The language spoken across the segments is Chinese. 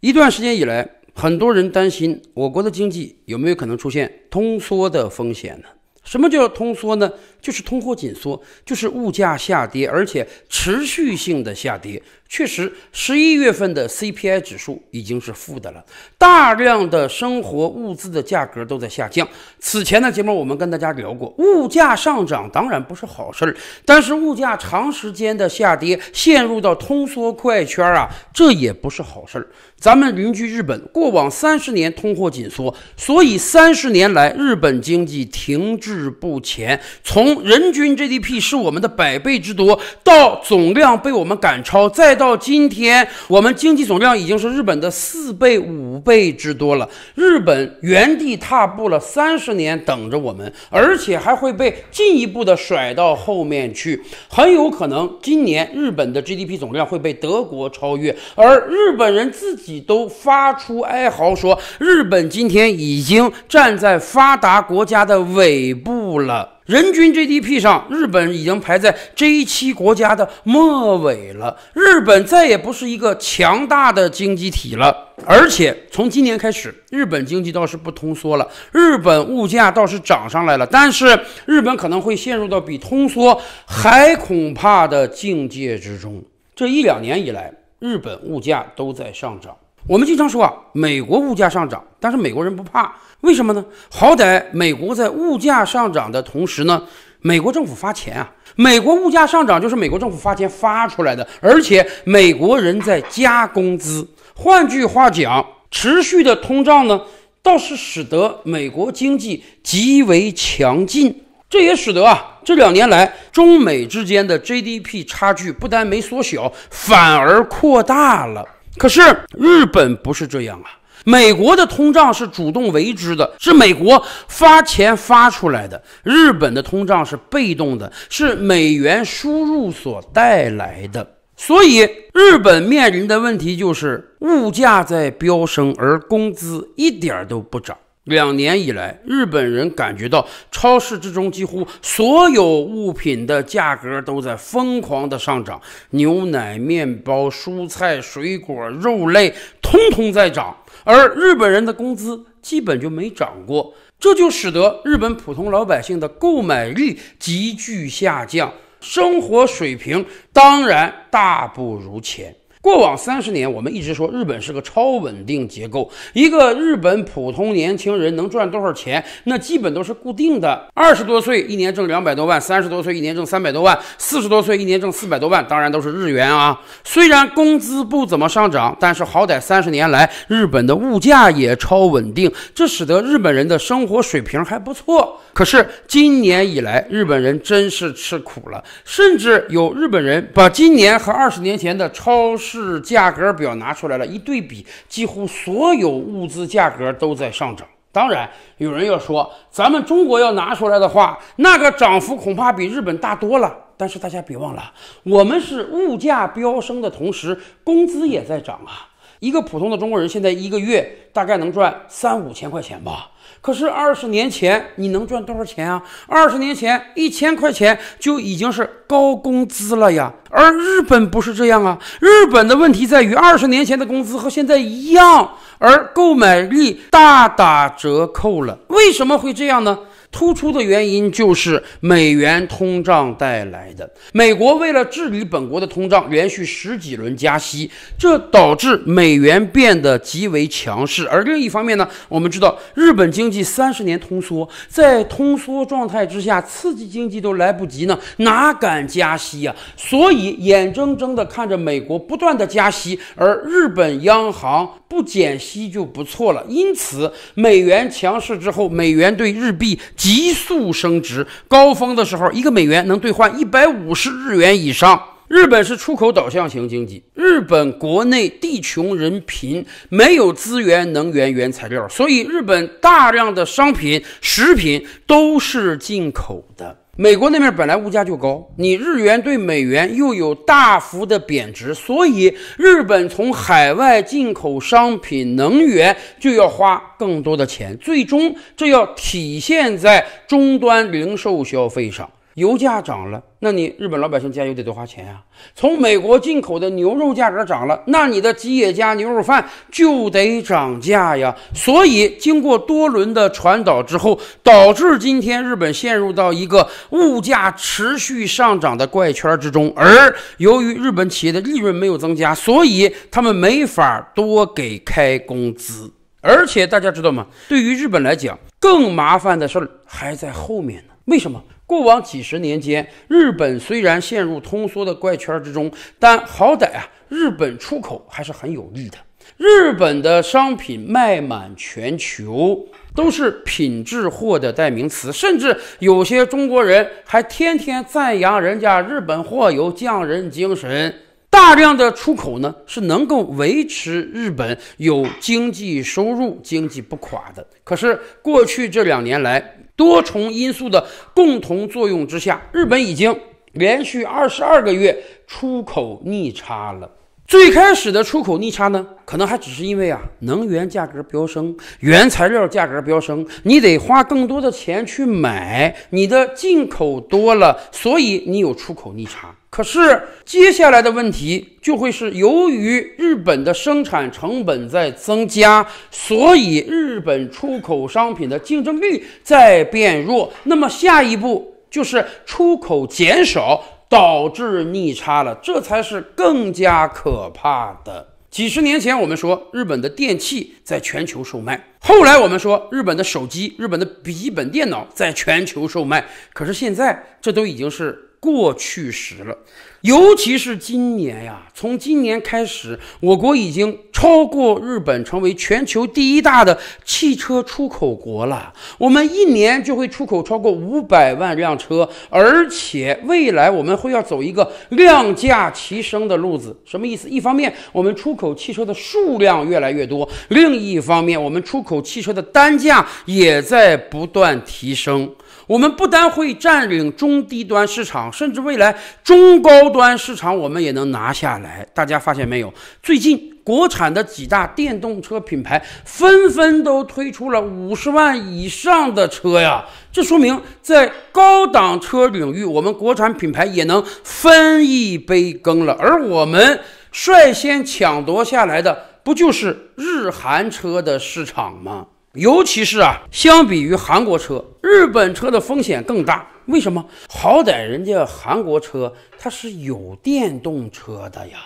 一段时间以来，很多人担心我国的经济有没有可能出现通缩的风险呢？什么叫通缩呢？就是通货紧缩，就是物价下跌，而且持续性的下跌。确实，十一月份的 CPI 指数已经是负的了，大量的生活物资的价格都在下降。此前的节目我们跟大家聊过，物价上涨当然不是好事儿，但是物价长时间的下跌，陷入到通缩怪圈啊，这也不是好事儿。咱们邻居日本，过往三十年通货紧缩，所以三十年来日本经济停滞不前。从从人均 GDP 是我们的百倍之多，到总量被我们赶超，再到今天，我们经济总量已经是日本的四倍、五倍之多了。日本原地踏步了三十年，等着我们，而且还会被进一步的甩到后面去。很有可能今年日本的 GDP 总量会被德国超越，而日本人自己都发出哀嚎说，日本今天已经站在发达国家的尾部了。人均 GDP 上，日本已经排在 G 七国家的末尾了。日本再也不是一个强大的经济体了。而且从今年开始，日本经济倒是不通缩了，日本物价倒是涨上来了。但是日本可能会陷入到比通缩还恐怕的境界之中。这一两年以来，日本物价都在上涨。我们经常说啊，美国物价上涨，但是美国人不怕，为什么呢？好歹美国在物价上涨的同时呢，美国政府发钱啊，美国物价上涨就是美国政府发钱发出来的，而且美国人在加工资。换句话讲，持续的通胀呢，倒是使得美国经济极为强劲，这也使得啊，这两年来中美之间的 GDP 差距不但没缩小，反而扩大了。可是日本不是这样啊！美国的通胀是主动为之的，是美国发钱发出来的；日本的通胀是被动的，是美元输入所带来的。所以，日本面临的问题就是物价在飙升，而工资一点都不涨。两年以来，日本人感觉到超市之中几乎所有物品的价格都在疯狂的上涨，牛奶、面包、蔬菜、水果、肉类，通通在涨，而日本人的工资基本就没涨过，这就使得日本普通老百姓的购买力急剧下降，生活水平当然大不如前。过往三十年，我们一直说日本是个超稳定结构。一个日本普通年轻人能赚多少钱？那基本都是固定的。二十多岁一年挣两百多万，三十多岁一年挣三百多万，四十多岁一年挣四百多万，当然都是日元啊。虽然工资不怎么上涨，但是好歹三十年来日本的物价也超稳定，这使得日本人的生活水平还不错。可是今年以来，日本人真是吃苦了，甚至有日本人把今年和二十年前的超。是价格表拿出来了一对比，几乎所有物资价格都在上涨。当然，有人要说，咱们中国要拿出来的话，那个涨幅恐怕比日本大多了。但是大家别忘了，我们是物价飙升的同时，工资也在涨啊。一个普通的中国人现在一个月大概能赚三五千块钱吧。可是二十年前你能赚多少钱啊？二十年前一千块钱就已经是高工资了呀。而日本不是这样啊，日本的问题在于二十年前的工资和现在一样，而购买力大打折扣了。为什么会这样呢？突出的原因就是美元通胀带来的。美国为了治理本国的通胀，连续十几轮加息，这导致美元变得极为强势。而另一方面呢，我们知道日本经济三十年通缩，在通缩状态之下，刺激经济都来不及呢，哪敢加息呀？所以眼睁睁地看着美国不断的加息，而日本央行不减息就不错了。因此，美元强势之后，美元对日币。急速升值，高峰的时候，一个美元能兑换一百五十日元以上。日本是出口导向型经济，日本国内地穷人贫，没有资源、能源、原材料，所以日本大量的商品、食品都是进口的。美国那面本来物价就高，你日元对美元又有大幅的贬值，所以日本从海外进口商品、能源就要花更多的钱，最终这要体现在终端零售消费上。油价涨了，那你日本老百姓加油得多花钱呀？从美国进口的牛肉价格涨了，那你的吉野家牛肉饭就得涨价呀。所以，经过多轮的传导之后，导致今天日本陷入到一个物价持续上涨的怪圈之中。而由于日本企业的利润没有增加，所以他们没法多给开工资。而且大家知道吗？对于日本来讲，更麻烦的事儿还在后面呢。为什么？过往几十年间，日本虽然陷入通缩的怪圈之中，但好歹啊，日本出口还是很有利的。日本的商品卖满全球，都是品质货的代名词，甚至有些中国人还天天赞扬人家日本货有匠人精神。大量的出口呢，是能够维持日本有经济收入、经济不垮的。可是，过去这两年来，多重因素的共同作用之下，日本已经连续二十二个月出口逆差了。最开始的出口逆差呢，可能还只是因为啊，能源价格飙升，原材料价格飙升，你得花更多的钱去买，你的进口多了，所以你有出口逆差。可是接下来的问题就会是，由于日本的生产成本在增加，所以日本出口商品的竞争力在变弱。那么下一步就是出口减少。导致逆差了，这才是更加可怕的。几十年前，我们说日本的电器在全球售卖，后来我们说日本的手机、日本的笔记本电脑在全球售卖，可是现在这都已经是。过去时了，尤其是今年呀，从今年开始，我国已经超过日本，成为全球第一大的汽车出口国了。我们一年就会出口超过五百万辆车，而且未来我们会要走一个量价齐升的路子。什么意思？一方面，我们出口汽车的数量越来越多；另一方面，我们出口汽车的单价也在不断提升。我们不单会占领中低端市场，甚至未来中高端市场我们也能拿下来。大家发现没有？最近国产的几大电动车品牌纷纷都推出了五十万以上的车呀，这说明在高档车领域，我们国产品牌也能分一杯羹了。而我们率先抢夺下来的，不就是日韩车的市场吗？尤其是啊，相比于韩国车，日本车的风险更大。为什么？好歹人家韩国车它是有电动车的呀，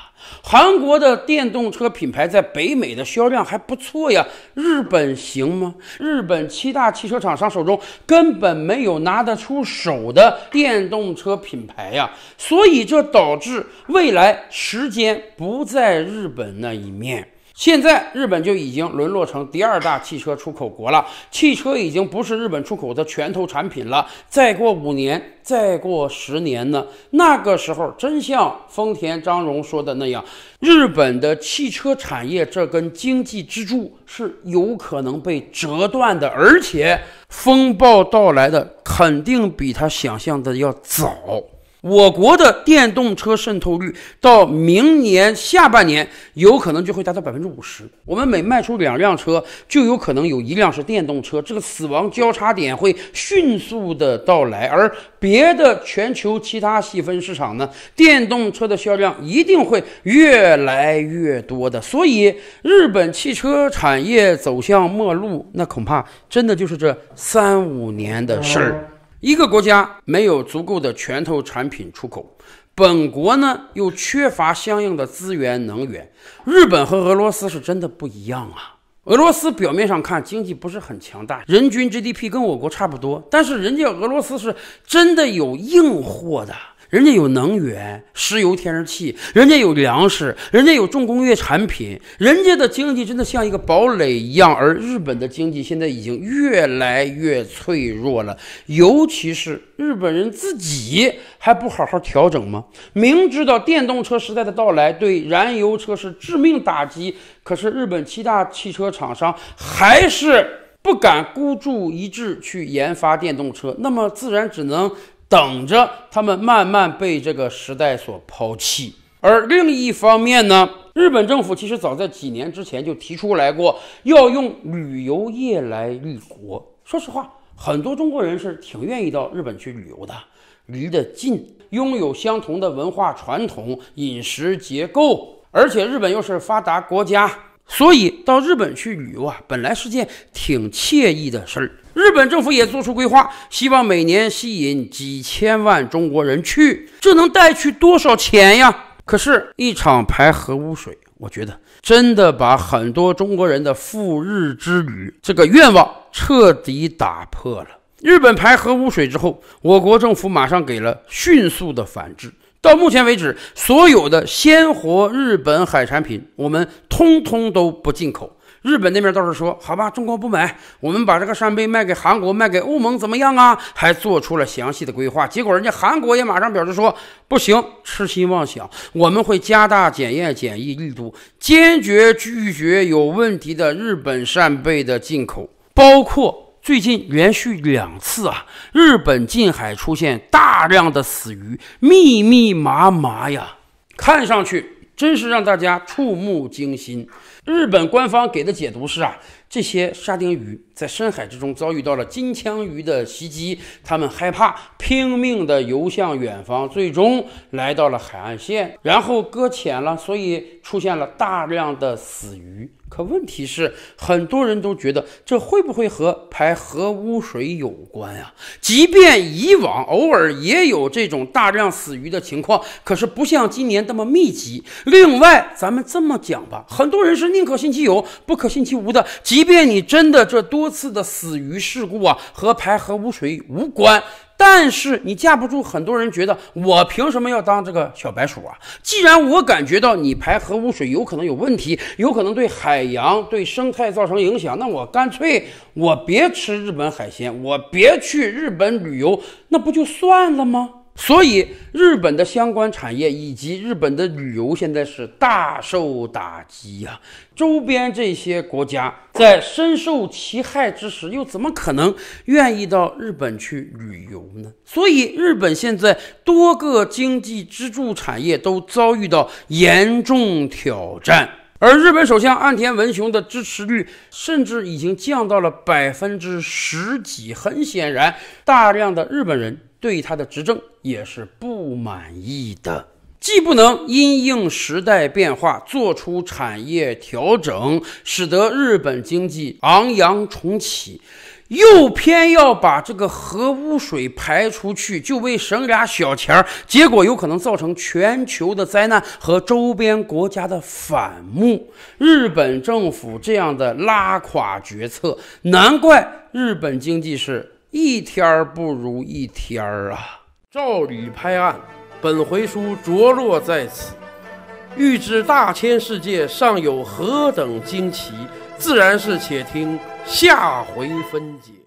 韩国的电动车品牌在北美的销量还不错呀。日本行吗？日本七大汽车厂商手中根本没有拿得出手的电动车品牌呀，所以这导致未来时间不在日本那一面。现在日本就已经沦落成第二大汽车出口国了，汽车已经不是日本出口的拳头产品了。再过五年，再过十年呢？那个时候，真像丰田张荣说的那样，日本的汽车产业这根经济支柱是有可能被折断的，而且风暴到来的肯定比他想象的要早。我国的电动车渗透率到明年下半年有可能就会达到百分之五十。我们每卖出两辆车，就有可能有一辆是电动车。这个死亡交叉点会迅速的到来，而别的全球其他细分市场呢，电动车的销量一定会越来越多的。所以，日本汽车产业走向末路，那恐怕真的就是这三五年的事儿。一个国家没有足够的拳头产品出口，本国呢又缺乏相应的资源能源。日本和俄罗斯是真的不一样啊！俄罗斯表面上看经济不是很强大，人均 GDP 跟我国差不多，但是人家俄罗斯是真的有硬货的。人家有能源、石油、天然气，人家有粮食，人家有重工业产品，人家的经济真的像一个堡垒一样。而日本的经济现在已经越来越脆弱了，尤其是日本人自己还不好好调整吗？明知道电动车时代的到来对燃油车是致命打击，可是日本七大汽车厂商还是不敢孤注一掷去研发电动车，那么自然只能。等着他们慢慢被这个时代所抛弃。而另一方面呢，日本政府其实早在几年之前就提出来过，要用旅游业来立国。说实话，很多中国人是挺愿意到日本去旅游的，离得近，拥有相同的文化传统、饮食结构，而且日本又是发达国家。所以到日本去旅游啊，本来是件挺惬意的事儿。日本政府也做出规划，希望每年吸引几千万中国人去，这能带去多少钱呀？可是，一场排核污水，我觉得真的把很多中国人的赴日之旅这个愿望彻底打破了。日本排核污水之后，我国政府马上给了迅速的反制。到目前为止，所有的鲜活日本海产品，我们通通都不进口。日本那边倒是说，好吧，中国不买，我们把这个扇贝卖给韩国，卖给欧盟，怎么样啊？还做出了详细的规划。结果人家韩国也马上表示说，不行，痴心妄想，我们会加大检验检疫力度，坚决拒绝有问题的日本扇贝的进口，包括。最近连续两次啊，日本近海出现大量的死鱼，密密麻麻呀，看上去真是让大家触目惊心。日本官方给的解读是啊，这些沙丁鱼在深海之中遭遇到了金枪鱼的袭击，它们害怕，拼命地游向远方，最终来到了海岸线，然后搁浅了，所以出现了大量的死鱼。可问题是，很多人都觉得这会不会和排核污水有关啊？即便以往偶尔也有这种大量死鱼的情况，可是不像今年那么密集。另外，咱们这么讲吧，很多人是宁可信其有，不可信其无的。即便你真的这多次的死鱼事故啊，和排核污水无关。但是你架不住很多人觉得，我凭什么要当这个小白鼠啊？既然我感觉到你排核污水有可能有问题，有可能对海洋、对生态造成影响，那我干脆我别吃日本海鲜，我别去日本旅游，那不就算了吗？所以，日本的相关产业以及日本的旅游现在是大受打击呀。周边这些国家在深受其害之时，又怎么可能愿意到日本去旅游呢？所以，日本现在多个经济支柱产业都遭遇到严重挑战，而日本首相岸田文雄的支持率甚至已经降到了百分之十几。很显然，大量的日本人。对他的执政也是不满意的，既不能因应时代变化做出产业调整，使得日本经济昂扬重启，又偏要把这个核污水排出去，就为省俩小钱儿，结果有可能造成全球的灾难和周边国家的反目。日本政府这样的拉垮决策，难怪日本经济是。一天儿不如一天儿啊！照理拍案，本回书着落在此。欲知大千世界尚有何等惊奇，自然是且听下回分解。